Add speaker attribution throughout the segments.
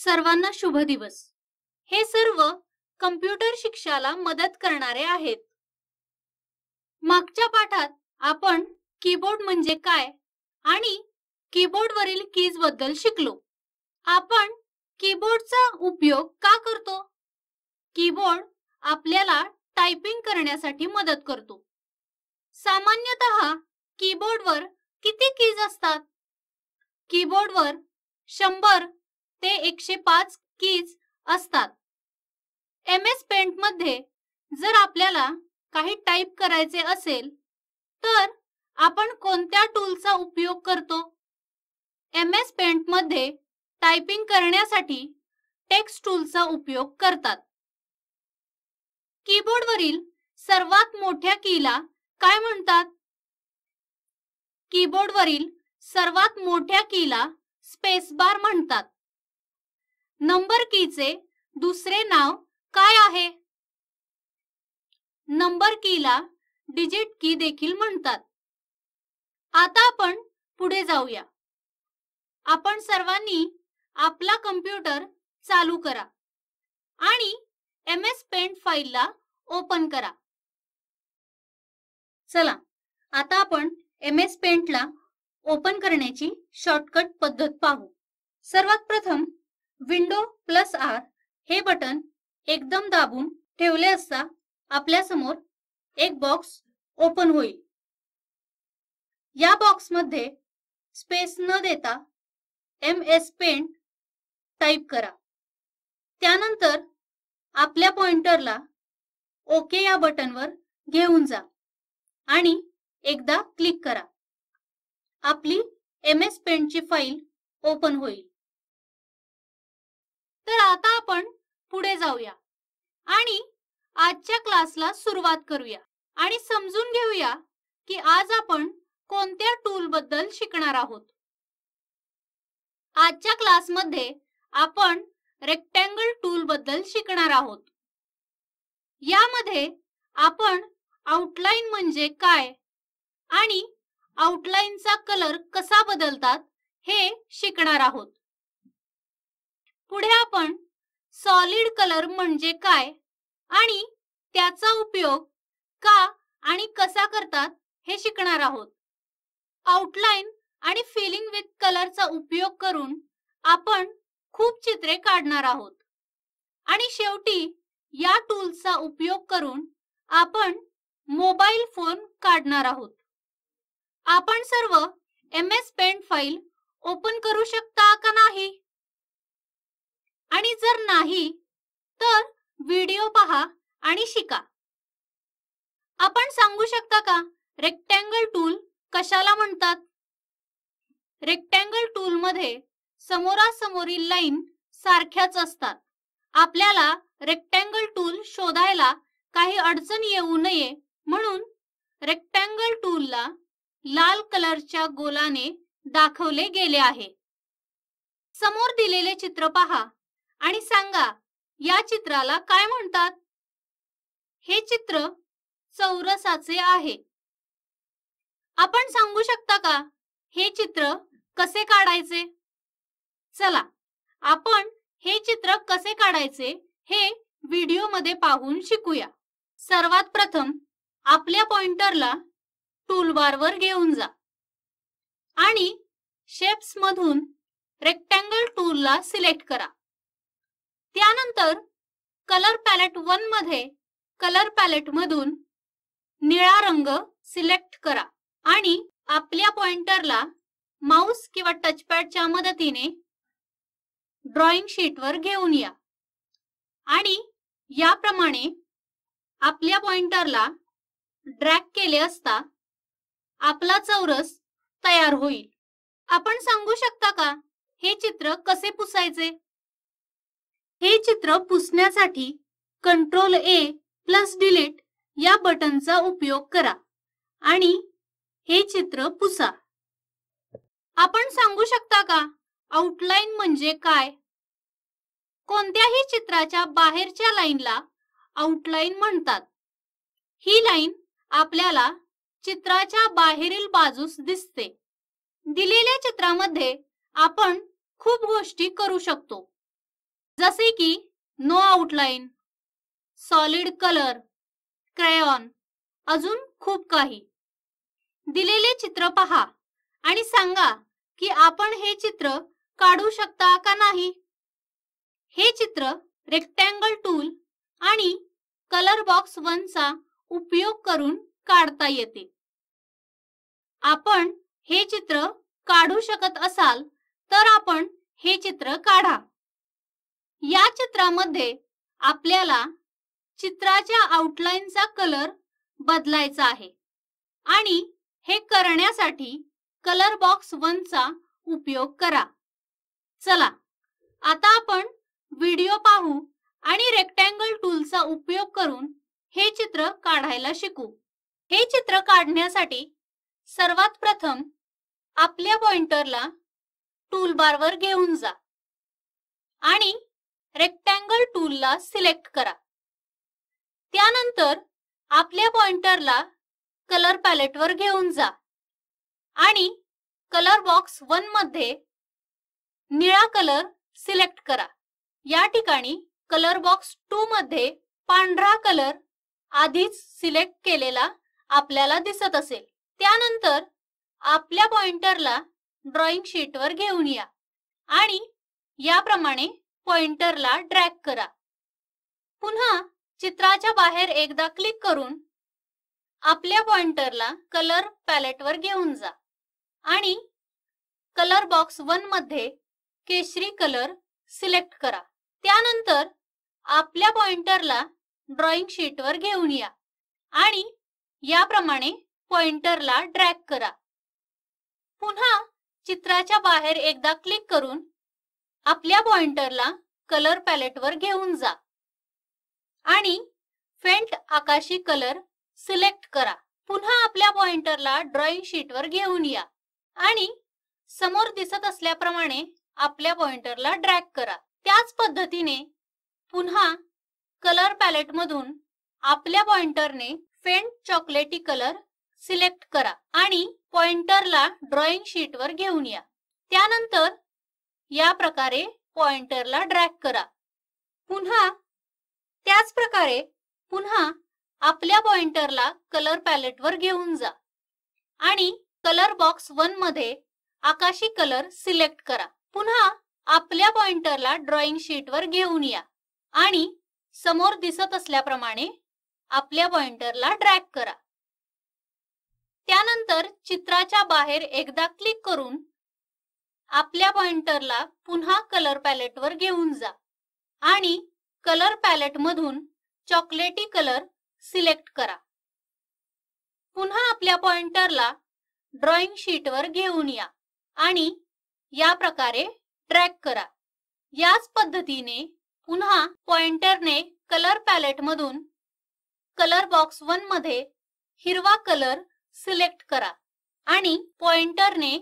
Speaker 1: सर्वांना शुभ दिवस हे सर्व कम्प्युटर शिक्षाला मदत करणारे आहेत मागच्या पाठात आपण कीबोर्ड म्हणजे काय आणि कीबोर्डवरील कीज बद्दल शिकलो आपण कीबोर्डचा उपयोग का करतो कीबोर्ड आपल्याला टायपिंग करण्यासाठी मदत करतो सामान्यत कीबोर्डवर किती कीज असतात कीबोर्डवर शंभर ते एकशे पाच कीज असतात एम एस पेंट मध्ये जर आपल्याला काही टाईप करायचे असेल तर आपण कोणत्या टूलचा उपयोग करतो एम एस पेंट मध्ये टाइपिंग करण्यासाठी टेक्स्ट टूलचा उपयोग करतात कीबोर्डवरील सर्वात मोठ्या कीला काय म्हणतात कीबोर्डवरील सर्वात मोठ्या कीला स्पेस बार म्हणतात नंबर की चे दुसरे नाव काय आहे नंबर कीला डिजिट की देखील म्हणतात आता आपण पुढे जाऊया आपण सर्वांनी आपला कम्प्युटर चालू करा आणि एम एस पेंट फाईलला ओपन करा चला आता आपण एम एस ला ओपन करण्याची शॉर्टकट पद्धत पाहू सर्वात प्रथम विंडो प्लस आर हे बटन एकदम दाबून ठेवले असता समोर एक बॉक्स ओपन होईल या बॉक्स बॉक्समध्ये स्पेस न देता एम एस पेंट टाईप करा त्यानंतर आपल्या पॉइंटरला ओके या बटनवर घेऊन जा आणि एकदा क्लिक करा आपली एम एस पेंटची फाईल ओपन होईल तर आता आपण पुढे जाऊया आणि आजच्या क्लासला सुरुवात करूया आणि समजून घेऊया की आज आपण कोणत्या टूल बद्दल शिकणार आहोत आजच्या क्लासमध्ये आपण रेक्टँगल टूल बद्दल शिकणार आहोत यामध्ये आपण आउटलाईन म्हणजे काय आणि आउटलाईनचा कलर कसा बदलतात हे शिकणार आहोत पुढे आपण सॉलिड कलर म्हणजे काय आणि त्याचा उपयोग का आणि कसा करतात हे शिकणार आहोत आउटलाईन आणि फिलिंग विथ कलरचा उपयोग करून आपण खूप चित्रे काढणार आहोत आणि शेवटी या टूलचा उपयोग करून आपण मोबाईल फोन काढणार आहोत आपण सर्व M S Paint file open करू शकता का नाही आणि जर नाही तर व्हिडिओ पहा आणि शिका आपण सांगू शकता का रेक्टँगल टूल कशाला म्हणतात रेक्टँगल टूल मध्ये समोरासमोरील लाईन सारख्याच असतात आपल्याला रेक्टँगल टूल शोधायला काही अडचण येऊ नये म्हणून रेक्टँगल ला लाल कलरच्या गोलाने दाखवले गेले आहे समोर दिलेले चित्र पहा आणि सांगा या चित्राला काय म्हणतात हे चित्र चौरसाचे आहे आपण सांगू शकता का हे चित्र कसे काढायचे चला आपण हे चित्र कसे काढायचे हे व्हिडिओ मध्ये पाहून शिकूया सर्वात प्रथम आपल्या पॉइंटरला वर घेऊन जा आणि शेप्स मधून टूल ला सिलेक्ट करा त्यानंतर कलर पॅलेट वन मध्ये कलर पॅलेट मधून निळा रंग सिलेक्ट करा आणि आपल्या पॉइंटरला माऊस किंवा टचपॅडच्या मदतीने ड्रॉइंग शीटवर घेऊन या आणि याप्रमाणे आपल्या पॉइंटरला ड्रॅग केले असता आपला चौरस तयार होईल आपण सांगू शकता का हे चित्र कसे पुसायचे हे चित्र पुसण्यासाठी कंट्रोल ए प्लस डिलीट या बटनचा उपयोग करा आणि हे चित्र पुसा आपण सांगू शकता का आउटलाईन म्हणजे काय कोणत्याही चित्राच्या बाहेरच्या लाईनला आउटलाइन म्हणतात ही लाईन आपल्याला चित्राच्या बाहेरील बाजूस दिसते दिलेल्या चित्रामध्ये आपण खूप गोष्टी करू शकतो जसे की no outline, solid colour crayon अजून खूप काही दिलेले चित्र पहा आणि सांगा की आपण हे चित्र काढू शकता का नाही हे चित्र रेक्टँगल टूल आणि कलर बॉक्स वन चा उपयोग करून काढता येते आपण हे चित्र काढू शकत असाल तर आपण हे चित्र काढा या चित्रामध्ये आपल्याला चित्राच्या आउटलाईनचा कलर बदलायचा आहे आणि हे करण्यासाठी कलर बॉक्स वनचा उपयोग करा चला आता आपण व्हिडिओ पाहू आणि रेक्टँगल टूलचा उपयोग करून हे चित्र काढायला शिकू हे चित्र काढण्यासाठी सर्वात प्रथम आपल्या पॉइंटरला टूलबारवर घेऊन जा आणि रेक्टँगल टूलला सिलेक्ट करा त्यानंतर आपल्या पॉइंटरला कलर पॅलेटवर घेऊन जा आणि कलर बॉक्स वन मध्ये निळा कलर सिलेक्ट करा या ठिकाणी कलर बॉक्स टू मध्ये पांढरा कलर आधीच सिलेक्ट केलेला आपल्याला दिसत असेल त्यानंतर आपल्या पॉइंटरला ड्रॉइंग शीटवर घेऊन या आणि याप्रमाणे पॉइंटरला ड्रॅग करा पुन्हा चित्राच्या बाहेर एकदा क्लिक करून आपल्या पॉइंटरला कलर पॅलेटवर घेऊन जा आणि कलर बॉक्स वन मध्ये केशरी कलर सिलेक्ट करा त्यानंतर आपल्या पॉइंटरला ड्रॉइंग शीटवर घेऊन या आणि याप्रमाणे पॉइंटरला ड्रॅग करा पुन्हा चित्राच्या बाहेर एकदा क्लिक करून आपल्या पॉइंटरला कलर पॅलेटवर घेऊन जा आणि फेंट आकाशी कलर सिलेक्ट करा पुन्हा आपल्या पॉइंटरला ड्रॉइंग शीटवर घेऊन या आणि समोर दिसत असल्याप्रमाणे आपल्या पॉइंटरला ड्रॅग करा त्याच पद्धतीने पुन्हा कलर पॅलेट मधून आपल्या पॉइंटरने फेंट चॉकलेटी कलर सिलेक्ट करा आणि पॉइंटरला ड्रॉइंग शीटवर घेऊन या त्यानंतर या प्रकारे पॉइंटरला ड्रॅग करा पुन्हा त्याच प्रकारे पुन्हा आपल्या पॉइंटरला कलर पॅलेटवर घेऊन जा आणि कलर बॉक्स वन मध्ये आकाशी कलर सिलेक्ट करा पुन्हा आपल्या पॉइंटरला ड्रॉइंग शीटवर घेऊन या आणि समोर दिसत असल्याप्रमाणे आपल्या पॉइंटरला ड्रॅग करा त्यानंतर चित्राच्या बाहेर एकदा क्लिक करून आपल्या पॉइंटरला पुन्हा कलर पॅलेटवर घेऊन जा आणि कलर पॅलेटमधून चॉकलेटी कलर सिलेक्ट करा पुन्हा आपल्या पॉइंटरला ड्रॉइंग शीटवर घेऊन या आणि या प्रकारे ट्रॅक करा याच पद्धतीने पुन्हा पॉइंटरने कलर पॅलेटमधून कलर बॉक्स वन मध्ये हिरवा कलर सिलेक्ट करा आणि पॉइंटरने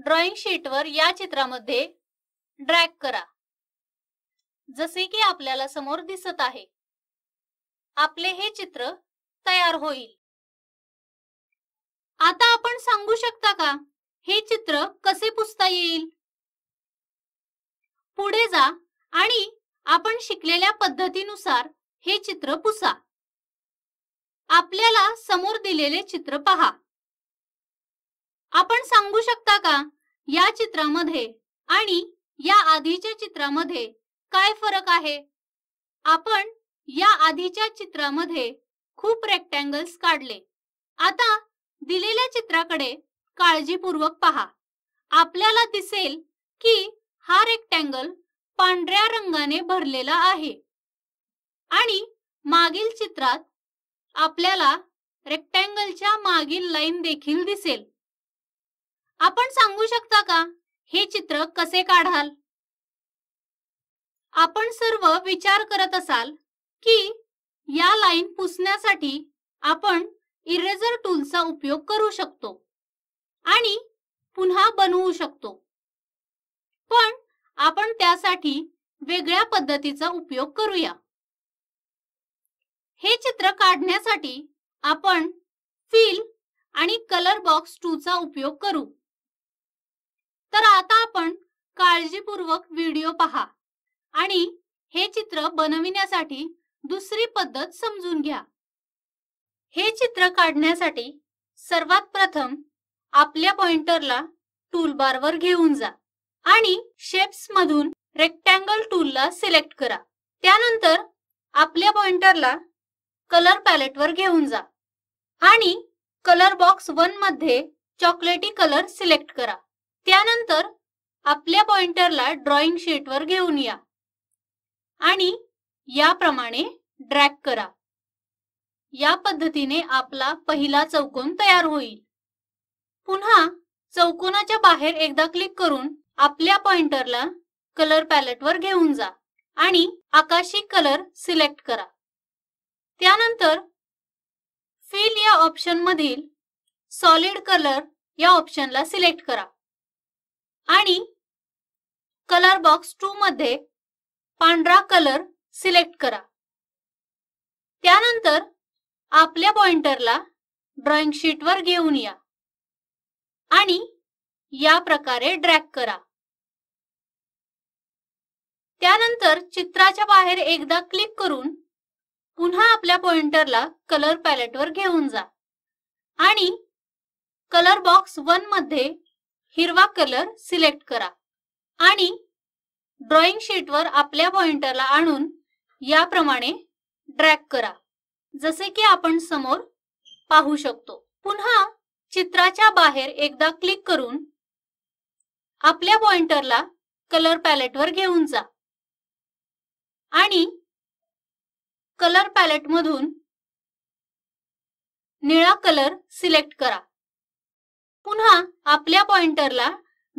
Speaker 1: ड्रॉइंग वर या चित्रामध्ये ड्रॅग करा जसे की आपल्याला समोर दिसत आहे आपले हे चित्र तयार होईल आता आपण सांगू शकता का हे चित्र कसे पुसता येईल पुढे जा आणि आपण शिकलेल्या पद्धतीनुसार हे चित्र पुसा आपल्याला समोर दिलेले चित्र पहा आपण सांगू शकता का या चित्रामध्ये आणि या आधीच्या चित्रामध्ये काय फरक आहे आपण या आधीच्या चित्रामध्ये खूप रेक्टँगल्स काढले आता दिलेल्या चित्राकडे काळजीपूर्वक पहा आपल्याला दिसेल की हा रेक्टँगल पांढऱ्या रंगाने भरलेला आहे आणि मागील चित्रात आपल्याला रेक्टँगलच्या मागील लाईन देखील दिसेल आपण सांगू शकता का हे चित्र कसे काढाल आपण सर्व विचार करत असाल की या लाईन पुसण्यासाठी आपण इरेझर टूलचा उपयोग करू शकतो आणि पुन्हा बनवू शकतो पण आपण त्यासाठी वेगळ्या पद्धतीचा उपयोग करूया हे चित्र काढण्यासाठी आपण फिल आणि कलर बॉक्स टूचा उपयोग करू तर आता आपण काळजीपूर्वक व्हिडिओ पहा आणि हे चित्र बनविण्यासाठी दुसरी पद्धत समजून घ्या हे चित्र काढण्यासाठी सर्वात प्रथम आपल्या पॉइंटरला टूलबारवर घेऊन जा आणि शेप्स मधून रेक्टँगल टूलला सिलेक्ट करा त्यानंतर आपल्या पॉइंटरला कलर पॅलेटवर घेऊन जा आणि कलर बॉक्स वन मध्ये चॉकलेटी कलर सिलेक्ट करा त्यानंतर आपल्या पॉइंटरला ड्रॉइंग शीटवर घेऊन या आणि याप्रमाणे ड्रॅग करा या पद्धतीने आपला पहिला चौकोन तयार होईल पुन्हा चौकोनाच्या बाहेर एकदा क्लिक करून आपल्या पॉइंटरला कलर पॅलेटवर घेऊन जा आणि आकाशी कलर सिलेक्ट करा त्यानंतर फिल या ऑप्शन मधील सॉलिड कलर या ऑप्शनला सिलेक्ट करा आणि कलर बॉक्स टू मध्ये पांढरा कलर सिलेक्ट करा त्यानंतर आपल्या पॉइंटरला ड्रॉइंग शीटवर घेऊन या आणि या प्रकारे ड्रॅग करा त्यानंतर चित्राच्या बाहेर एकदा क्लिक करून पुन्हा आपल्या पॉइंटरला कलर पॅलेटवर घेऊन जा आणि कलर बॉक्स वन मध्ये हिरवा कलर सिलेक्ट करा आणि ड्रॉइंग शीटवर आपल्या पॉइंटरला आणून याप्रमाणे ड्रॅग करा जसे की आपण समोर पाहू शकतो पुन्हा चित्राच्या बाहेर एकदा क्लिक करून आपल्या पॉइंटरला कलर पॅलेटवर घेऊन जा आणि कलर पॅलेटमधून निळा कलर सिलेक्ट करा पुन्हा आपल्या पॉइंटरला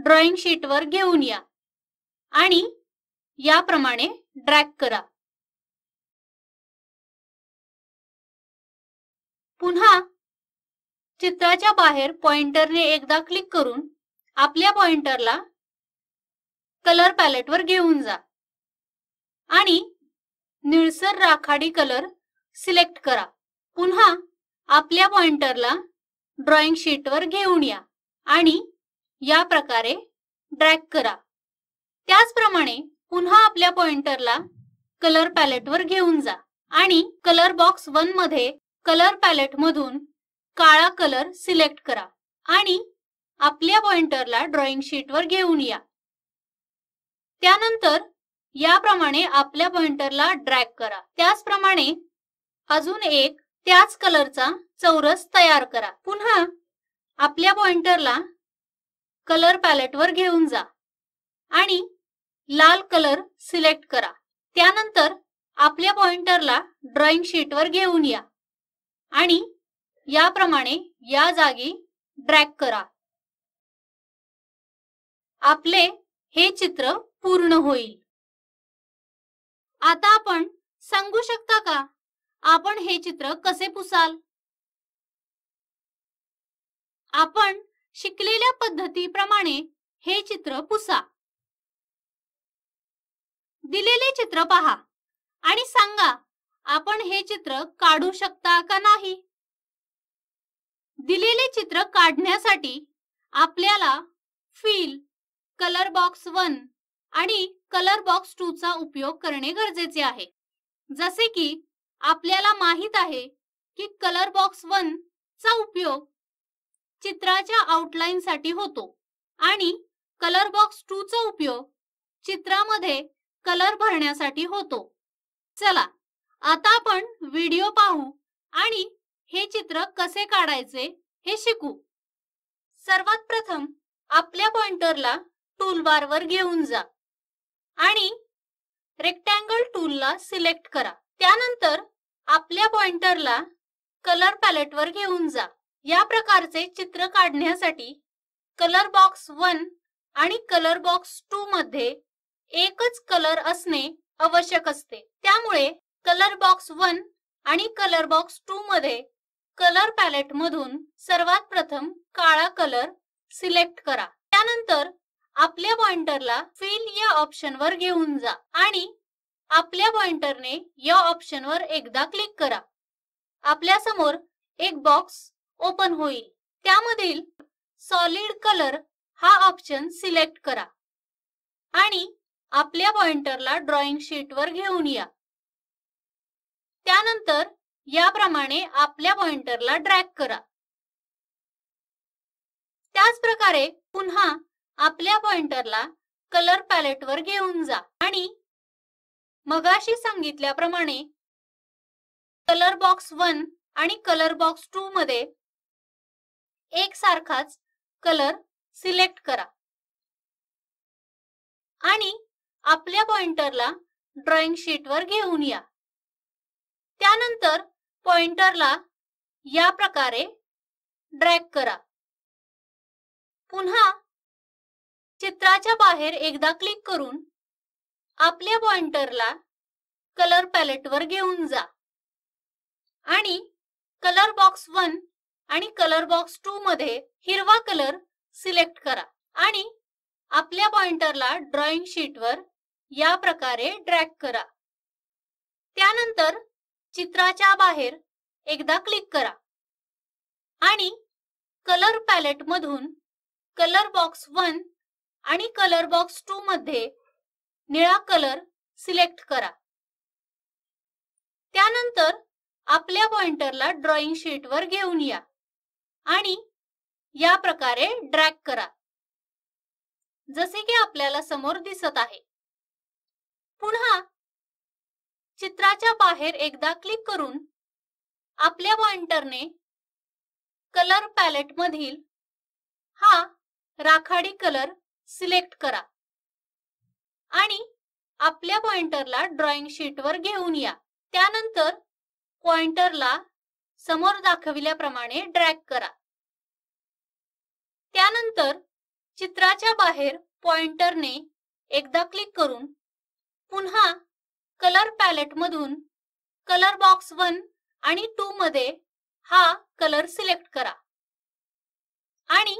Speaker 1: ड्रॉइंग शीटवर घेऊन या आणि याप्रमाणे ड्रॅग करा पुन्हा चित्राच्या बाहेर पॉइंटरने एकदा क्लिक करून आपल्या पॉइंटरला कलर पॅलेटवर घेऊन जा आणि निळसर राखाडी कलर सिलेक्ट करा पुन्हा आपल्या पॉइंटरला ड्रॉइंग शीटवर घेऊन या आणि या प्रकारे ड्रॅग करा त्याचप्रमाणे पुन्हा आपल्या पॉइंटरला कलर पॅलेटवर घेऊन जा आणि कलर बॉक्स वन मध्ये कलर पॅलेट मधून काळा कलर सिलेक्ट करा आणि आपल्या पॉइंटरला ड्रॉइंग शीटवर घेऊन या त्यानंतर याप्रमाणे आपल्या पॉइंटरला ड्रॅग करा त्याचप्रमाणे अजून एक त्याच कलरचा चौरस तयार करा पुन्हा आपल्या पॉइंटरला कलर पॅलेटवर घेऊन जा आणि लाल कलर सिलेक्ट करा त्यानंतर आपल्या पॉइंटरला ड्रॉइंग शीटवर घेऊन या आणि याप्रमाणे या जागी ड्रॅक करा आपले हे चित्र पूर्ण होईल आता आपण सांगू शकता का आपण हे चित्र कसे पुसाल आपण शिकलेल्या पद्धतीप्रमाणे हे चित्र पुसा दिलेले चित्र पहा आणि सांगा आपण हे चित्र काढू शकता का नाही दिलेले चित्र काढण्यासाठी आपल्याला फील, कलर बॉक्स वन आणि कलर बॉक्स टू चा उपयोग करणे गरजेचे आहे जसे की आपल्याला माहित आहे की कलर बॉक्स वन चा उपयोग चित्राच्या आउटलाईन साठी होतो आणि कलर बॉक्स टू चा उपयोग चित्रामध्ये कलर भरण्यासाठी होतो चला आता आपण व्हिडिओ पाहू आणि हे चित्र कसे काढायचे हे शिकू सर्वात प्रथम आपल्या पॉइंटरला टूलबार वर घेऊन जा आणि रेक्टँगल टूलला सिलेक्ट करा त्यानंतर आपल्या पॉइंटरला कलर पॅलेट वर घेऊन जा या प्रकारचे चित्र काढण्यासाठी कलर बॉक्स वन आणि कलर बॉक्स टू मध्ये एकच कलर असणे आवश्यक असते त्यामुळे कलर बॉक्स वन आणि कलर बॉक्स टू मध्ये कलर पॅलेट मधून सर्वात प्रथम काळा कलर सिलेक्ट करा त्यानंतर आपल्या पॉइंटरला फिल या ऑप्शनवर घेऊन जा आणि आपल्या पॉइंटरने या ऑप्शनवर एकदा क्लिक करा आपल्या समोर एक बॉक्स ओपन होईल त्यामधील सॉलिड कलर हा ऑप्शन सिलेक्ट करा आणि आपल्या पॉइंटरला ड्रॉइंग शीटवर घेऊन या त्यानंतर याप्रमाणे आपल्या पॉइंटरला ड्रॅग करा त्याच प्रकारे पुन्हा आपल्या पॉइंटरला कलर पॅलेटवर घेऊन जा आणि मगाशी सांगितल्याप्रमाणे कलर बॉक्स वन आणि कलर बॉक्स टू मध्ये एक सारखाच कलर सिलेक्ट करा आणि आपल्या पॉइंटरला ड्रॉइंग शीटवर घेऊन या त्यानंतर पॉइंटरला या प्रकारे ड्रॅग करा पुन्हा चित्राच्या बाहेर एकदा क्लिक करून आपल्या पॉइंटरला कलर पॅलेटवर घेऊन जा आणि कलर बॉक्स वन आणि कलर बॉक्स टू मध्ये हिरवा कलर सिलेक्ट करा आणि आपल्या पॉइंटरला ड्रॉइंग शीटवर या प्रकारे ड्रॅग करा त्यानंतर चित्राच्या बाहेर एकदा क्लिक करा आणि कलर पॅलेट मधून कलर बॉक्स वन आणि कलर बॉक्स टू मध्ये निळा कलर सिलेक्ट करा त्यानंतर आपल्या पॉइंटरला ड्रॉइंग शीटवर घेऊन या आणि या प्रकारे ड्रॅग करा जसे की आपल्याला समोर दिसत आहे पुन्हा चित्राच्या बाहेर एकदा क्लिक करून आपल्या पॉइंटरने कलर पॅलेट मधील हा राखाडी कलर सिलेक्ट करा आणि आपल्या पॉइंटरला ड्रॉइंग शीटवर घेऊन या त्यानंतर पॉइंटरला समोर दाखविल्याप्रमाणे ड्रॅग करा त्यानंतर चित्राच्या बाहेर पॉइंटरने एकदा क्लिक करून पुन्हा कलर पॅलेट मधून कलर बॉक्स वन आणि टू मध्ये हा कलर सिलेक्ट करा आणि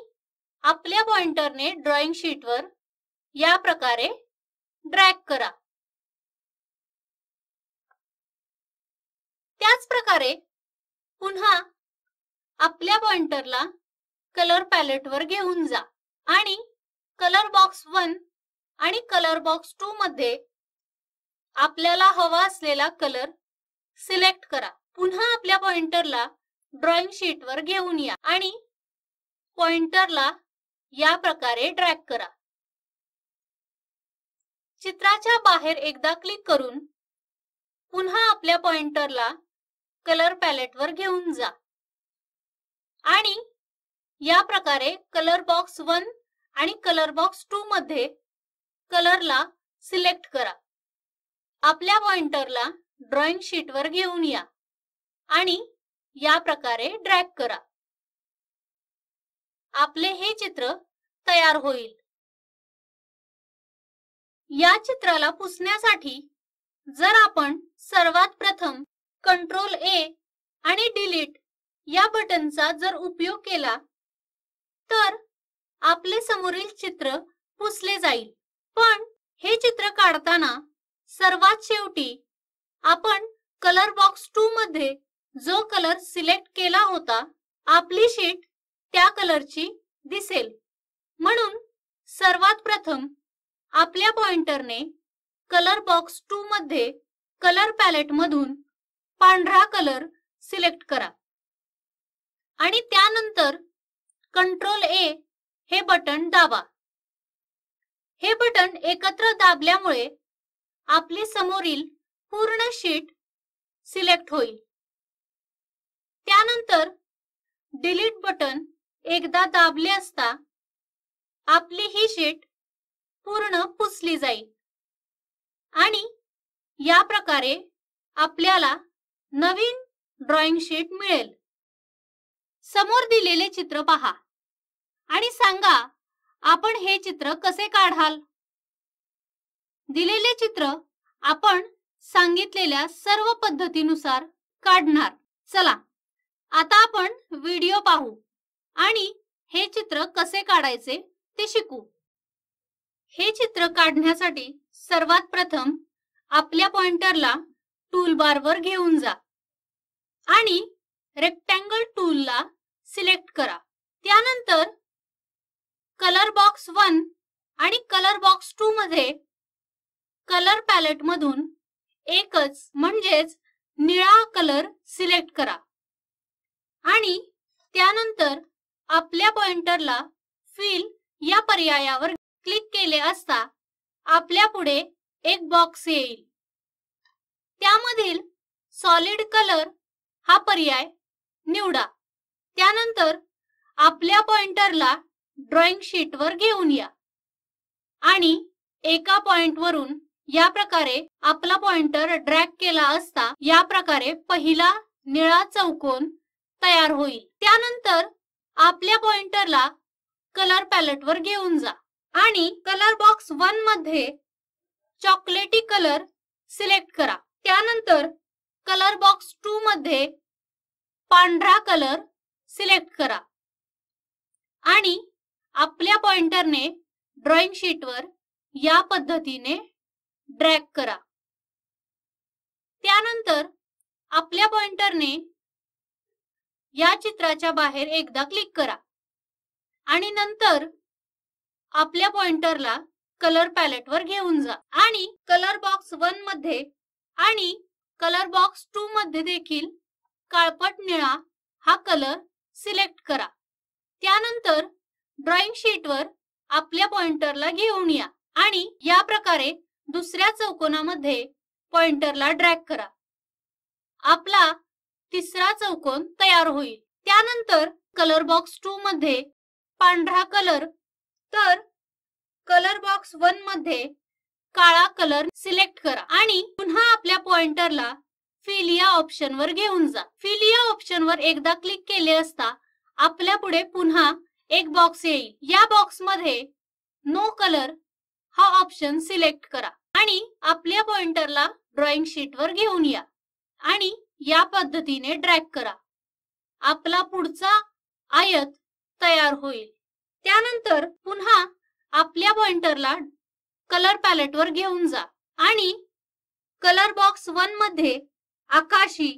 Speaker 1: आपल्या पॉइंटरने ड्रॉइंग शीटवर या प्रकारे ड्रॅग करा त्याच प्रकारे पुन्हा आपल्या पॉइंटरला कलर पॅलेटवर घेऊन जा आणि कलर बॉक्स वन आणि कलर बॉक्स टू मध्ये आपल्याला हवा असलेला कलर सिलेक्ट करा पुन्हा आपल्या पॉइंटरला ड्रॉइंग शीटवर घेऊन या आणि पॉइंटरला या प्रकारे ड्रॅग करा चित्राच्या बाहेर एकदा क्लिक करून पुन्हा आपल्या पॉइंटरला कलर पॅलेटवर घेऊन जा आणि या प्रकारे कलर बॉक्स वन आणि कलर बॉक्स टू मध्ये कलरला सिलेक्ट करा आपल्या पॉइंटरला ड्रॉइंग शीटवर घेऊन या आणि या प्रकारे ड्रॅग करा आपले हे चित्र तयार होईल या चित्राला पुसण्यासाठी जर आपण सर्वात प्रथम कंट्रोल ए आणि डिलीट या बटनचा जर उपयोग केला तर आपले समोरील चित्र पुसले जाईल पण हे चित्र काढताना सर्वात शेवटी आपण कलर बॉक्स टू मध्ये जो कलर सिलेक्ट केला होता आपली शीट त्या कलरची दिसेल म्हणून सर्वात प्रथम आपल्या पॉइंटरने कलर बॉक्स टू मध्ये कलर पॅलेट मधून पांढरा कलर सिलेक्ट करा आणि त्यानंतर कंट्रोल ए हे बटन दाबा हे बटन एकत्र दाबल्यामुळे आपली समोरील पूर्ण शीट सिलेक्ट होईल त्यानंतर डिलीट बटन एकदा दाबले असता आपली ही शीट पूर्ण पुसली जाईल आणि या प्रकारे आपल्याला नवीन ड्रॉइंग शीट मिळेल समोर दिलेले चित्र पहा आणि सांगा आपण हे चित्र कसे काढाल दिलेले चित्र आपण सांगितलेल्या सर्व पद्धतीनुसार काढणार चला आता आपण व्हिडिओ पाहू आणि हे चित्र कसे काढायचे ते शिकू हे चित्र काढण्यासाठी सर्वात प्रथम आपल्या पॉइंटरला टूलबारवर घेऊन जा आणि रेक्टँगल ला सिलेक्ट करा त्यानंतर कलर बॉक्स वन आणि कलर बॉक्स टू मध्ये कलर पॅलेट मधून एकच म्हणजेच निळा कलर सिलेक्ट करा आणि त्यानंतर आपल्या पॉइंटरला फिल या पर्यायावर क्लिक केले असता आपल्या पुढे एक बॉक्स येईल त्यामधील सॉलिड कलर हा पर्याय निवडा त्यानंतर आपल्या पॉइंटरला ड्रॉइंग शीटवर घेऊन या आणि एका पॉइंटवरून या प्रकारे आपला पॉइंटर ड्रॅग केला असता या प्रकारे पहिला निळा चौकोन तयार होईल त्यानंतर आपल्या पॉइंटरला कलर पॅलेटवर घेऊन जा आणि कलर बॉक्स वन मध्ये चॉकलेटी कलर सिलेक्ट करा त्यानंतर कलर बॉक्स टू मध्ये पांढरा कलर सिलेक्ट करा आणि आपल्या पॉइंटरने ड्रॉइंग शीटवर या पद्धतीने ड्रॅग करा त्यानंतर आपल्या पॉइंटरने या चित्राच्या बाहेर एकदा क्लिक करा आणि नंतर आपल्या पॉइंटरला कलर पॅलेटवर घेऊन जा आणि कलर बॉक्स वन मध्ये आणि कलर बॉक्स टू मध्ये देखील काळपट निळा हा कलर सिलेक्ट करा त्यानंतर ड्रॉइंग वर आपल्या पॉइंटरला घेऊन या आणि या प्रकारे दुसऱ्या चौकोनामध्ये पॉइंटरला ड्रॅग करा आपला तिसरा चौकोन तयार होईल त्यानंतर कलर बॉक्स टू मध्ये पांढरा कलर तर कलर बॉक्स वन मध्ये काळा कलर सिलेक्ट करा आणि पुन्हा आपल्या पॉइंटरला फिलिया ऑप्शन ऑप्शनवर घेऊन जा फिलिया ऑप्शन वर एकदा क्लिक केले असता आपल्या पुढे पुन्हा एक बॉक्स येईल या बॉक्समध्ये नो कलर हा ऑप्शन सिलेक्ट करा आणि आपल्या पॉइंटरला ड्रॉइंग वर घेऊन या आणि या पद्धतीने ड्रॅग करा आपला पुढचा आयत तयार होईल त्यानंतर पुन्हा आपल्या पॉइंटरला कलर पॅलेट वर घेऊन जा आणि कलर बॉक्स वन मध्ये आकाशी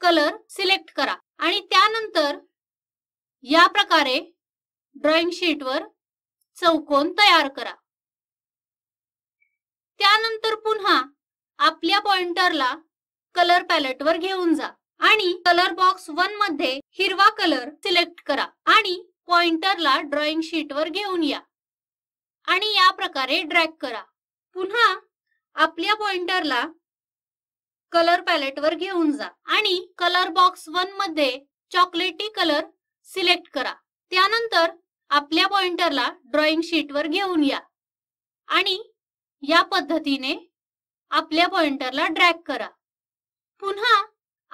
Speaker 1: कलर सिलेक्ट करा आणि त्यानंतर या प्रकारे ड्रॉइंग शीटवर वर चौकोन तयार करा त्यानंतर पुन्हा आपल्या पॉइंटरला कलर पॅलेट वर घेऊन जा आणि कलर बॉक्स वन मध्ये हिरवा कलर सिलेक्ट करा आणि पॉइंटरला ड्रॉइंग शीट वर घेऊन या आणि या प्रकारे ड्रॅग करा पुन्हा आपल्या पॉइंटरला कलर पॅलेट वर घेऊन जा आणि कलर बॉक्स वन मध्ये चॉकलेटी कलर सिलेक्ट करा त्यानंतर आपल्या पॉइंटरला ड्रॉइंग शीट वर घेऊन या आणि या पद्धतीने आपल्या पॉइंटरला ड्रॅग करा पुन्हा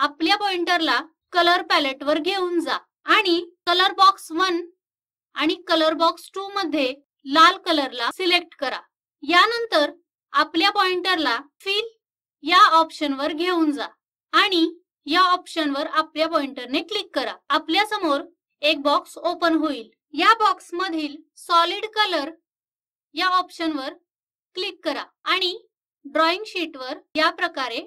Speaker 1: आपल्या पॉइंटरला कलर पॅलेट वर घेऊन जा आणि कलर बॉक्स वन आणि कलर बॉक्स टू मध्ये लाल कलरला सिलेक्ट करा यानंतर आपल्या पॉइंटरला फिल या ऑप्शनवर घेऊन जा आणि या ऑप्शनवर आपल्या पॉइंटरने क्लिक करा आपल्या समोर एक बॉक्स ओपन होईल या बॉक्स मधील सॉलिड कलर या ऑप्शनवर क्लिक करा आणि ड्रॉइंग शीटवर या प्रकारे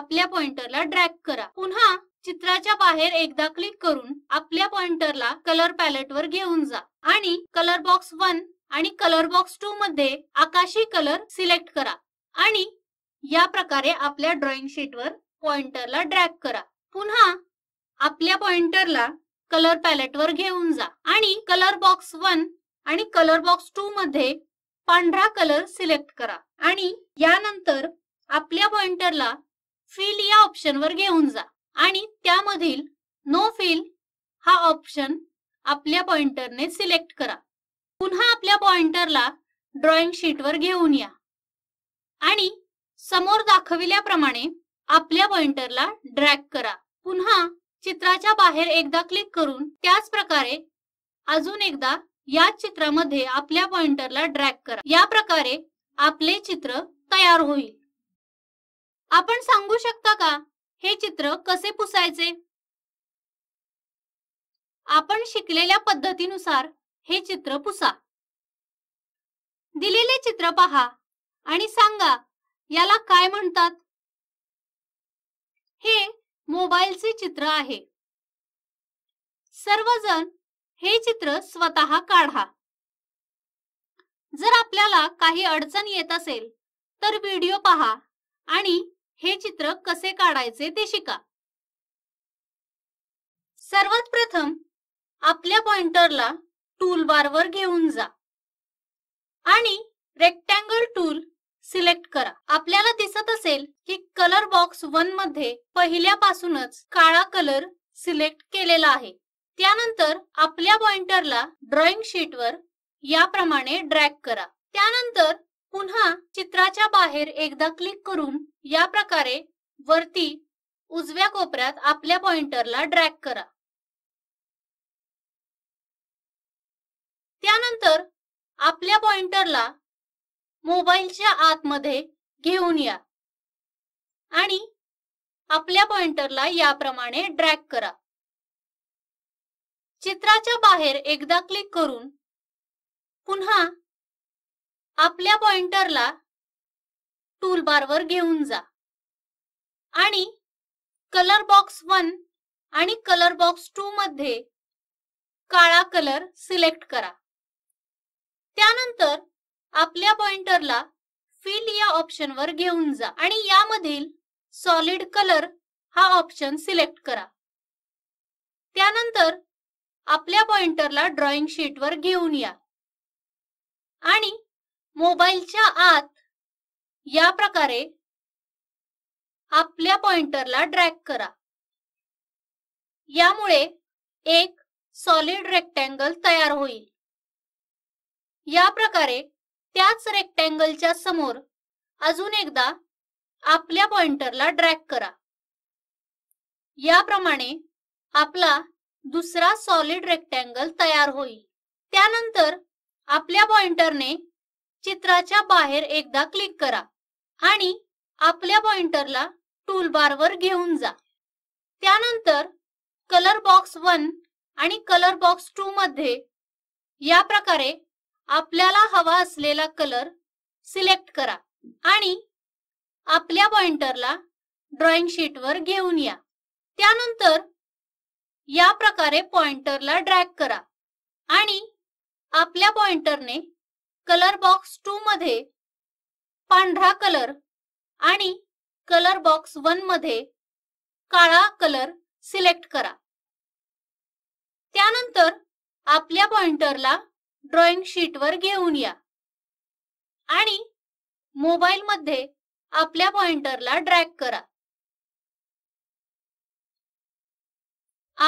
Speaker 1: आपल्या पॉइंटरला ड्रॅग करा पुन्हा चित्राच्या बाहेर एकदा क्लिक करून आपल्या पॉइंटरला कलर पॅलेट वर घेऊन जा आणि कलर बॉक्स वन आणि कलर बॉक्स टू मध्ये आकाशी कलर सिलेक्ट करा आणि या प्रकारे आपल्या ड्रॉइंग शीटवर पॉइंटरला ड्रॅग करा पुन्हा आपल्या पॉइंटरला कलर पॅलेटवर घेऊन जा आणि कलर बॉक्स वन आणि कलर बॉक्स टू मध्ये पांढरा कलर सिलेक्ट करा आणि यानंतर आपल्या पॉइंटरला फिल या ऑप्शनवर घेऊन जा आणि त्यामधील नो फिल हा ऑप्शन आपल्या पॉइंटरने सिलेक्ट करा पुन्हा आपल्या पॉइंटरला ड्रॉइंग शीटवर घेऊन या आणि समोर दाखविल्याप्रमाणे आपल्या पॉइंटरला ड्रॅग करा पुन्हा चित्राच्या बाहेर एकदा क्लिक करून त्याच प्रकारे अजून एकदा या चित्रामध्ये आपल्या पॉइंटरला ड्रॅग करा या प्रकारे आपले चित्र तयार होईल आपण सांगू शकता का हे चित्र कसे पुसायचे आपण शिकलेल्या पद्धतीनुसार हे चित्र पुसा दिलेले चित्र पहा आणि सांगा याला काय म्हणतात हे मोबाईलचे चित्र आहे सर्वजण हे चित्र स्वतः काढा जर आपल्याला काही अडचण येत असेल तर व्हिडिओ पहा आणि हे चित्र कसे काढायचे ते शिका सर्वात प्रथम आपल्या पॉइंटरला टूलबारवर घेऊन जा आणि रेक्टँगल टूल सिलेक्ट करा आपल्याला दिसत असेल की कलर बॉक्स वन मध्ये पहिल्यापासूनच काळा कलर सिलेक्ट केलेला आहे त्यानंतर आपल्या पॉइंटरला ड्रॉइंग शीटवर याप्रमाणे ड्रॅग करा त्यानंतर पुन्हा चित्राच्या बाहेर एकदा क्लिक करून या प्रकारे वरती उजव्या कोपऱ्यात आपल्या पॉइंटरला ड्रॅग करा त्यानंतर आपल्या पॉइंटरला मोबाईलच्या आतमध्ये घेऊन या आणि आपल्या पॉइंटरला याप्रमाणे ड्रॅग करा चित्राच्या बाहेर एकदा क्लिक करून पुन्हा आपल्या पॉइंटरला टूलबारवर घेऊन जा आणि कलर बॉक्स वन आणि कलर बॉक्स टू मध्ये काळा कलर सिलेक्ट करा त्यानंतर आपल्या पॉइंटरला फिल या ऑप्शनवर घेऊन जा आणि यामधील सॉलिड कलर हा ऑप्शन सिलेक्ट करा त्यानंतर आपल्या पॉइंटरला ड्रॉइंग शीटवर घेऊन या आणि मोबाईलच्या आत या प्रकारे आपल्या पॉइंटरला ड्रॅग करा यामुळे एक सॉलिड रेक्टँगल तयार होईल या प्रकारे त्याच रेक्टँगलच्या समोर अजून एकदा आपल्या पॉइंटरला ड्रॅग करा याप्रमाणे आपला दुसरा सॉलिड रेक्टँगल तयार होईल त्यानंतर आपल्या पॉइंटरने चित्राच्या बाहेर एकदा क्लिक करा आणि आपल्या पॉइंटरला टूलबारवर घेऊन जा त्यानंतर कलर बॉक्स वन आणि कलर बॉक्स टू मध्ये या प्रकारे आपल्याला हवा असलेला कलर सिलेक्ट करा आणि आपल्या पॉइंटरला ड्रॉइंग शीटवर घेऊन या त्यानंतर या प्रकारे पॉइंटरला ड्रॅग करा आणि आपल्या पॉइंटरने कलर बॉक्स टू मध्ये पांढरा कलर आणि कलर बॉक्स वन मध्ये काळा कलर सिलेक्ट करा त्यानंतर आपल्या पॉइंटरला ड्रॉइंग वर घेऊन या आणि मोबाईलमध्ये आपल्या पॉइंटरला ड्रॅग करा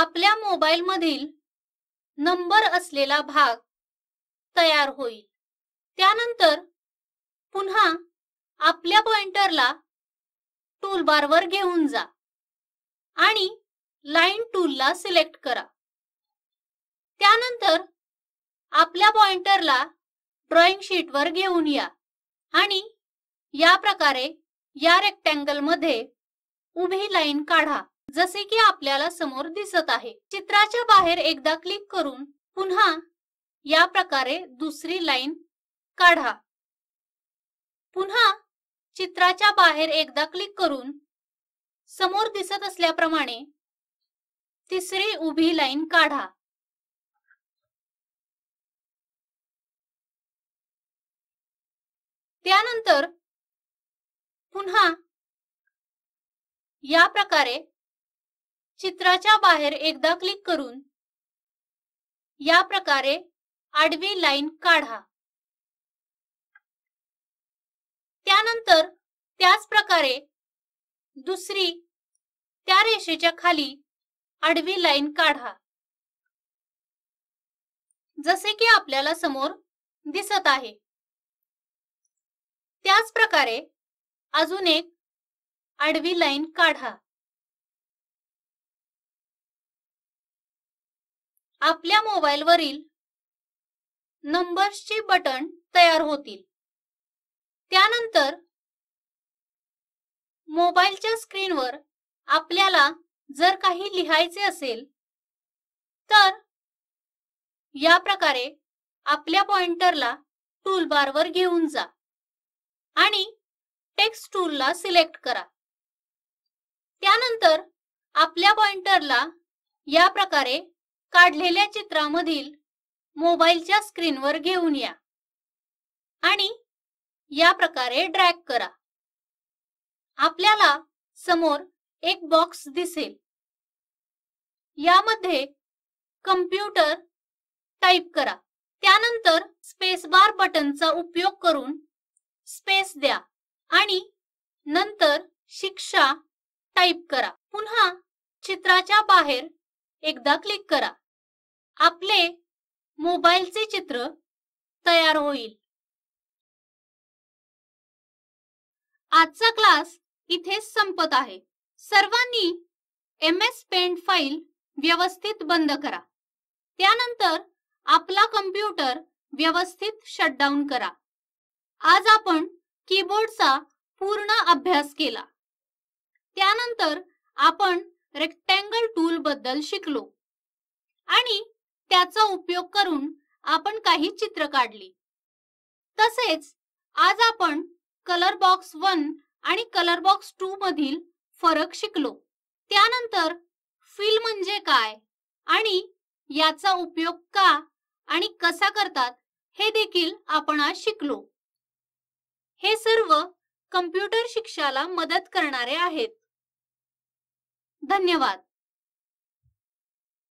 Speaker 1: आपल्या मोबाईल मधील नंबर असलेला भाग तयार होईल त्यानंतर पुन्हा आपल्या पॉइंटरला वर घेऊन जा आणि लाईन ला सिलेक्ट करा त्यानंतर आपल्या पॉइंटरला ड्रॉइंग शीटवर घेऊन या आणि या प्रकारे या रेक्टँगल मध्ये उभी लाईन काढा जसे की आपल्याला समोर दिसत आहे चित्राच्या बाहेर एकदा क्लिक करून पुन्हा या प्रकारे दुसरी लाईन काढा पुन्हा चित्राच्या बाहेर एकदा क्लिक करून समोर दिसत असल्याप्रमाणे तिसरी उभी लाईन काढा त्यानंतर पुन्हा या प्रकारे चित्राच्या बाहेर एकदा क्लिक करून या प्रकारे आडवी लाईन काढा त्यानंतर त्याच प्रकारे दुसरी त्या रेषेच्या खाली आडवी लाईन काढा जसे की आपल्याला समोर दिसत आहे त्याच प्रकारे अजून एक आडवी लाईन काढा आपल्या मोबाईलवरील ची बटन तयार होतील त्यानंतर मोबाईलच्या स्क्रीनवर आपल्याला जर काही लिहायचे असेल तर या प्रकारे आपल्या पॉइंटरला टूलबारवर घेऊन जा आणि टेक्स्ट ला सिलेक्ट करा त्यानंतर आपल्या पॉइंटरला या प्रकारे काढलेल्या चित्रामधील मोबाईलच्या स्क्रीनवर घेऊन या आणि या प्रकारे ड्रॅग करा आपल्याला समोर एक बॉक्स दिसेल यामध्ये कम्प्युटर टाईप करा त्यानंतर स्पेस बार बटनचा उपयोग करून स्पेस द्या आणि नंतर शिक्षा टाइप करा पुन्हा चित्राच्या बाहेर एकदा क्लिक करा आपले मोबाईलचे चित्र तयार होईल आजचा क्लास इथे संपत आहे सर्वांनी एम एस पेंट फाईल व्यवस्थित बंद करा त्यानंतर आपला कम्प्युटर व्यवस्थित शटडाऊन करा आज आपण कीबोर्डचा पूर्ण अभ्यास केला त्यानंतर आपण रेक्टँगल टूल बद्दल शिकलो आणि त्याचा उपयोग करून आपण काही चित्र काढली तसेच आज आपण कलर बॉक्स वन आणि कलर बॉक्स टू मधील फरक शिकलो त्यानंतर फिल म्हणजे काय आणि याचा उपयोग का आणि कसा करतात हे देखील आपण आज शिकलो हे सर्व कम्प्युटर शिक्षाला मदत करणारे आहेत धन्यवाद